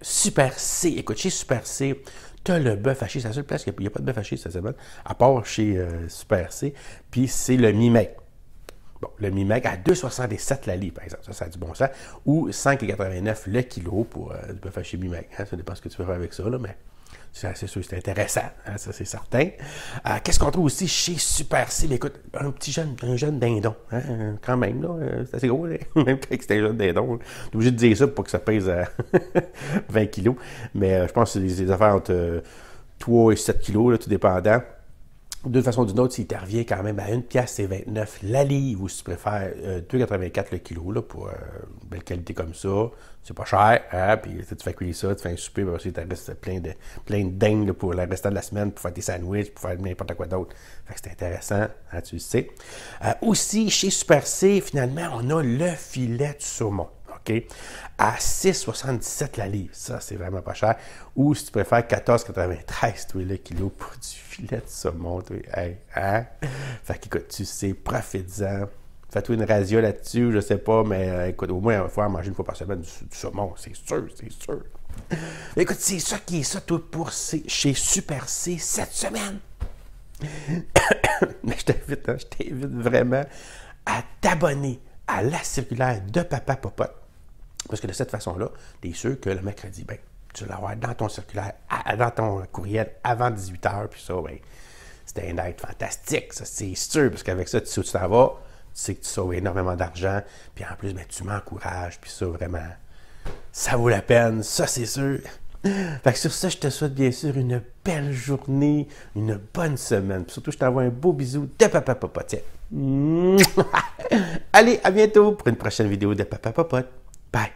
Super C, écoute, chez Super C, tu as le bœuf haché. C'est la seule place il n'y a pas de bœuf haché c'est bon, à part chez euh, Super C. Puis c'est le Mimec, Bon, le Mimec à 2,67 la livre, par exemple. Ça, ça a du bon sens. Ou 5,89 le kilo pour le euh, du bœuf haché Mimec, hein. Ça dépend ce que tu peux faire avec ça, là, mais... C'est sûr, c'est intéressant, hein, ça c'est certain. Euh, qu'est-ce qu'on trouve aussi chez Super C? écoute, un petit jeune, un jeune dindon, hein, quand même, là, euh, c'est assez gros, même quand c'était un jeune dindon. T'es obligé de dire ça pour que ça pèse 20 kilos. Mais euh, je pense que c'est des, affaires entre 3 et 7 kilos, là, tout dépendant. D'une façon ou d'une autre, s'il revient quand même à une pièce c'est 29 la livre, ou si tu préfères 2,84 le kilo là, pour belle qualité comme ça, c'est pas cher, hein? puis tu fais cuire ça, tu fais un souper, tu restes plein de, plein dingue pour le restant de la semaine, pour faire des sandwichs, pour faire n'importe quoi d'autre. Fait c'est intéressant, hein, tu le sais. Euh, aussi, chez Super C, finalement, on a le filet de saumon. ok, À 6,77 la livre. Ça, c'est vraiment pas cher. Ou si tu préfères 14,93 le kilo pour du filet de saumon. Tu hein? Fait que tu sais, profites en Faites-vous une radio là-dessus, je sais pas, mais euh, écoute, au moins, il va falloir manger une fois par semaine du, saumon, c'est sûr, c'est sûr. Écoute, c'est ça qui est ça, tout pour chez Super C cette semaine. mais je t'invite, hein, je t'invite vraiment à t'abonner à la circulaire de Papa Popote. Parce que de cette façon-là, tu es sûr que le mercredi, ben, tu vas l'avoir dans ton circulaire, dans ton courriel avant 18h, puis ça, ben, c'est un être fantastique, ça, c'est sûr, parce qu'avec ça, tu t'en vas tu sais que tu sauves énormément d'argent, puis en plus, ben, tu m'encourages, puis ça, vraiment, ça vaut la peine, ça, c'est sûr. Fait que sur ça, je te souhaite bien sûr une belle journée, une bonne semaine. Puis surtout, je t'envoie un beau bisou de Papa papa Allez, à bientôt pour une prochaine vidéo de Papa Papa. Bye!